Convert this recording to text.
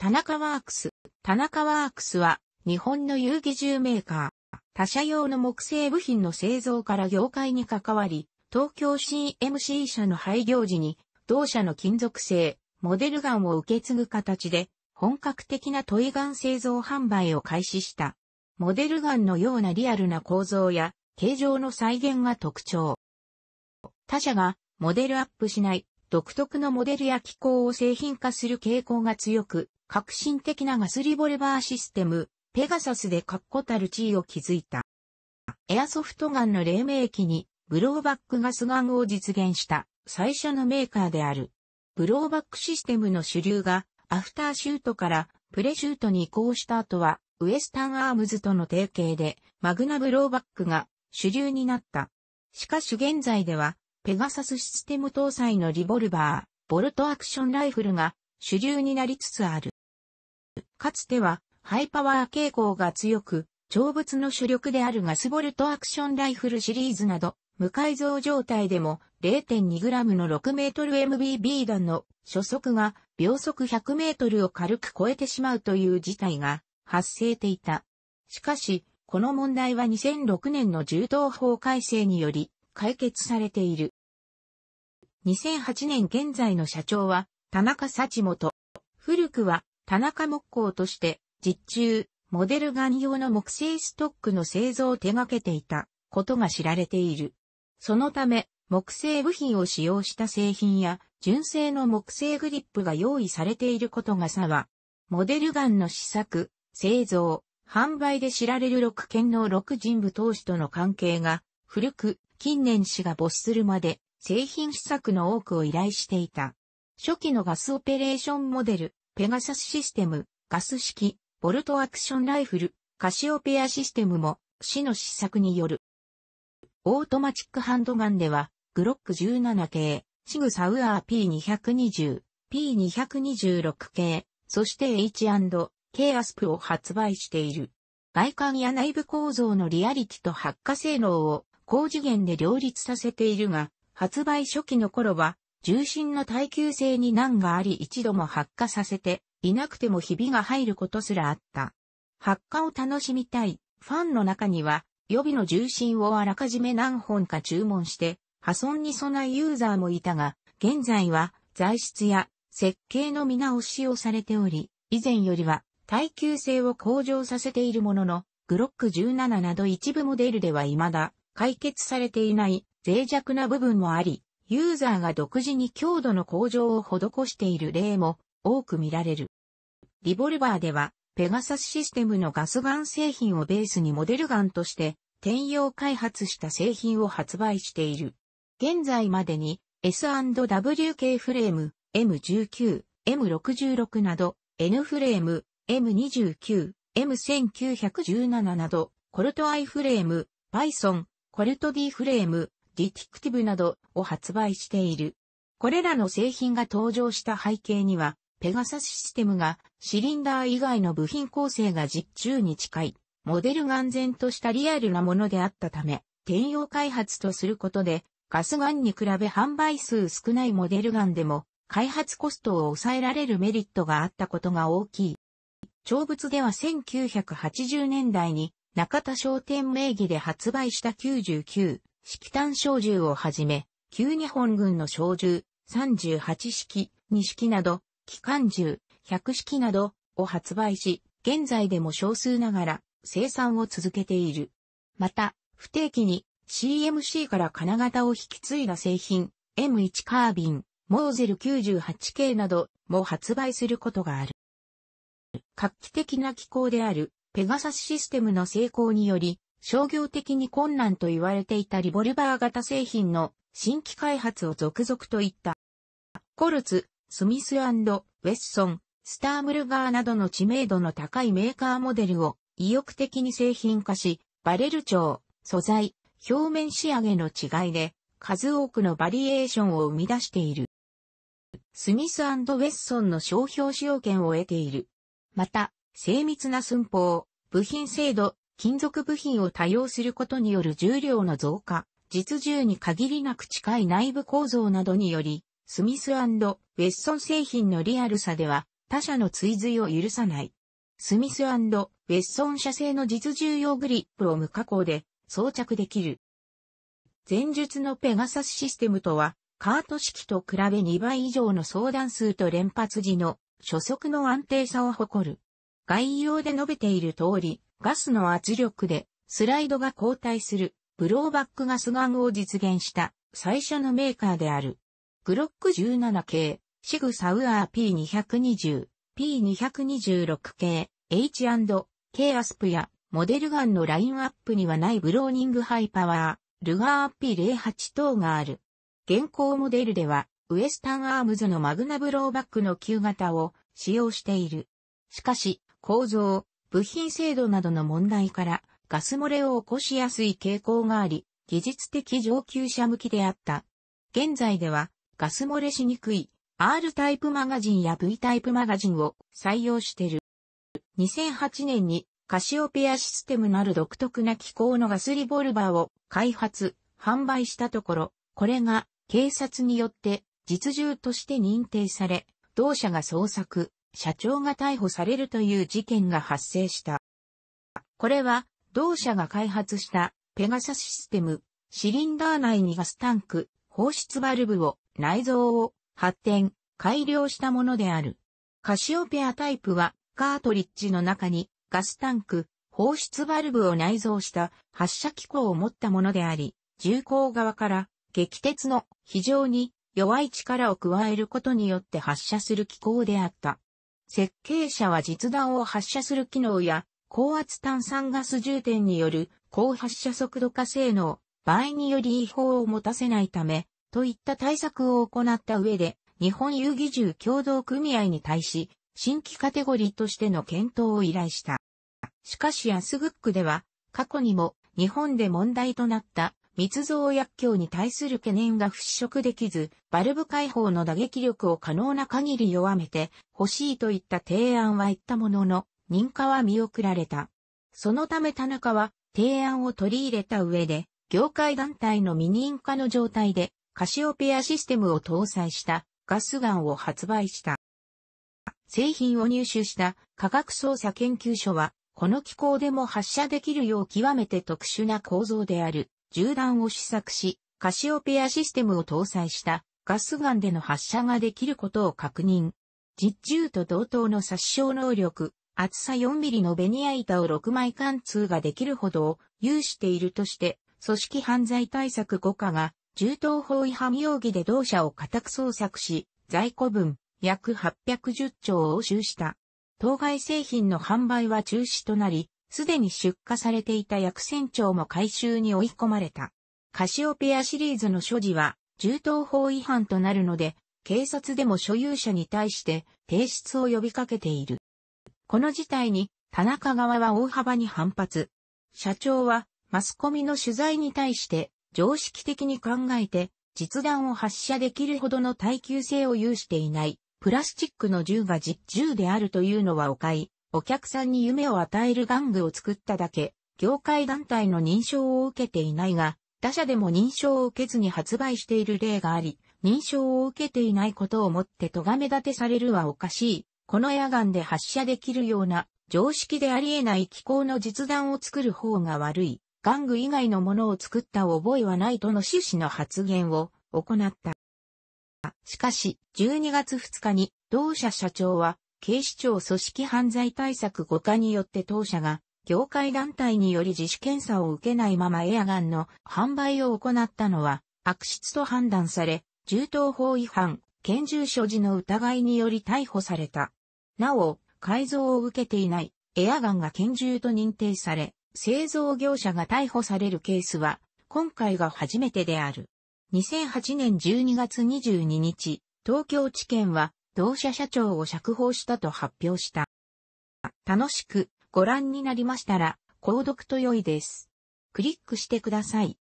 田中ワークス。田中ワークスは、日本の遊技銃メーカー。他社用の木製部品の製造から業界に関わり、東京 CMC 社の廃業時に、同社の金属製、モデルガンを受け継ぐ形で、本格的なトイガン製造販売を開始した。モデルガンのようなリアルな構造や、形状の再現が特徴。他社が、モデルアップしない、独特のモデルや機構を製品化する傾向が強く、革新的なガスリボルバーシステム、ペガサスで確固たる地位を築いた。エアソフトガンの黎明期に、ブローバックガスガンを実現した最初のメーカーである。ブローバックシステムの主流が、アフターシュートからプレシュートに移行した後は、ウエスタンアームズとの提携で、マグナブローバックが主流になった。しかし現在では、ペガサスシステム搭載のリボルバー、ボルトアクションライフルが主流になりつつある。かつてはハイパワー傾向が強く、長物の主力であるガスボルトアクションライフルシリーズなど、無改造状態でも 0.2g の 6mmBB 弾の初速が秒速 100m を軽く超えてしまうという事態が発生ていた。しかし、この問題は2006年の銃刀法改正により解決されている。2008年現在の社長は田中幸元。古くは田中木工として、実中、モデルガン用の木製ストックの製造を手掛けていたことが知られている。そのため、木製部品を使用した製品や、純正の木製グリップが用意されていることがさは、モデルガンの試作、製造、販売で知られる6県の6人部投資との関係が、古く、近年氏が没するまで、製品試作の多くを依頼していた。初期のガスオペレーションモデル、ペガサスシステム、ガス式、ボルトアクションライフル、カシオペアシステムも、市の施策による。オートマチックハンドガンでは、グロック17系、シグサウアー P220、P226 系、そして H&K アスプを発売している。外観や内部構造のリアリティと発火性能を高次元で両立させているが、発売初期の頃は重心の耐久性に難があり一度も発火させていなくてもひびが入ることすらあった。発火を楽しみたいファンの中には予備の重心をあらかじめ何本か注文して破損に備えユーザーもいたが、現在は材質や設計の見直しをされており、以前よりは耐久性を向上させているものの、グロック17など一部モデルでは未だ解決されていない脆弱な部分もあり、ユーザーが独自に強度の向上を施している例も多く見られる。リボルバーでは、ペガサスシステムのガスガン製品をベースにモデルガンとして転用開発した製品を発売している。現在までに S&W k フレーム M19、M66 など N フレーム M29、M1917 などコルト I フレーム、Python、コルト D フレーム、ディティクティブなどを発売している。これらの製品が登場した背景には、ペガサスシステムがシリンダー以外の部品構成が実中に近い、モデルが安全としたリアルなものであったため、転用開発とすることで、ガスガンに比べ販売数少ないモデルガンでも、開発コストを抑えられるメリットがあったことが大きい。長物では1980年代に中田商店名義で発売した99式単小銃をはじめ、旧日本軍の小銃、38式、2式など、機関銃、100式などを発売し、現在でも少数ながら生産を続けている。また、不定期に CMC から金型を引き継いだ製品、M1 カービン、モーゼル 98K なども発売することがある。画期的な機構であるペガサスシステムの成功により、商業的に困難と言われていたリボルバー型製品の新規開発を続々といった。コルツ、スミスウェッソン、スタームルガーなどの知名度の高いメーカーモデルを意欲的に製品化し、バレル調、素材、表面仕上げの違いで数多くのバリエーションを生み出している。スミスウェッソンの商標使用権を得ている。また、精密な寸法、部品精度、金属部品を多用することによる重量の増加、実銃に限りなく近い内部構造などにより、スミスウェッソン製品のリアルさでは他社の追随を許さない。スミスウェッソン社製の実銃用グリップを無加工で装着できる。前述のペガサスシステムとは、カート式と比べ2倍以上の相談数と連発時の初速の安定さを誇る。概要で述べている通り、ガスの圧力でスライドが後退するブローバックガスガンを実現した最初のメーカーである。グロック17系、シグサウアー P220、P226 系、H&K アスプやモデルガンのラインアップにはないブローニングハイパワー、ルガー P08 等がある。現行モデルでは、ウエスタンアームズのマグナブローバックの旧型を使用している。しかし、構造、部品制度などの問題からガス漏れを起こしやすい傾向があり、技術的上級者向きであった。現在ではガス漏れしにくい R タイプマガジンや V タイプマガジンを採用している。2008年にカシオペアシステムなる独特な機構のガスリボルバーを開発、販売したところ、これが警察によって実銃として認定され、同社が捜索、社長が逮捕されるという事件が発生した。これは、同社が開発したペガサシステム、シリンダー内にガスタンク、放出バルブを、内臓を発展、改良したものである。カシオペアタイプは、カートリッジの中にガスタンク、放出バルブを内蔵した発射機構を持ったものであり、重工側から激鉄の非常に弱い力を加えることによって発射する機構であった。設計者は実弾を発射する機能や、高圧炭酸ガス充填による高発射速度化性能、場合により違法を持たせないため、といった対策を行った上で、日本遊技銃共同組合に対し、新規カテゴリーとしての検討を依頼した。しかしアスグックでは、過去にも日本で問題となった密造薬莢に対する懸念が払拭できず、バルブ開放の打撃力を可能な限り弱めて欲しいといった提案は言ったものの、認可は見送られた。そのため田中は提案を取り入れた上で、業界団体の未認可の状態で、カシオペアシステムを搭載したガスガンを発売した。製品を入手した科学捜査研究所は、この機構でも発射できるよう極めて特殊な構造である銃弾を試作し、カシオペアシステムを搭載したガスガンでの発射ができることを確認。実銃と同等の殺傷能力、厚さ4ミリのベニヤ板を6枚貫通ができるほどを有しているとして、組織犯罪対策5課が銃刀法違反容疑で同社を家宅捜索し、在庫分約810兆を押収した。当該製品の販売は中止となり、すでに出荷されていた薬船長も回収に追い込まれた。カシオペアシリーズの所持は、銃刀法違反となるので、警察でも所有者に対して提出を呼びかけている。この事態に、田中側は大幅に反発。社長は、マスコミの取材に対して、常識的に考えて、実弾を発射できるほどの耐久性を有していない、プラスチックの銃が実銃であるというのは誤解。お客さんに夢を与える玩具を作っただけ、業界団体の認証を受けていないが、他社でも認証を受けずに発売している例があり、認証を受けていないことをもって咎め立てされるはおかしい。このガンで発射できるような常識であり得ない機構の実弾を作る方が悪い。玩具以外のものを作った覚えはないとの趣旨の発言を行った。しかし、12月2日に同社社長は警視庁組織犯罪対策5課によって当社が、業界団体により自主検査を受けないままエアガンの販売を行ったのは、悪質と判断され、銃刀法違反、拳銃所持の疑いにより逮捕された。なお、改造を受けていないエアガンが拳銃と認定され、製造業者が逮捕されるケースは、今回が初めてである。2008年12月22日、東京地検は同社社長を釈放したと発表した。楽しくご覧になりましたら、購読と良いです。クリックしてください。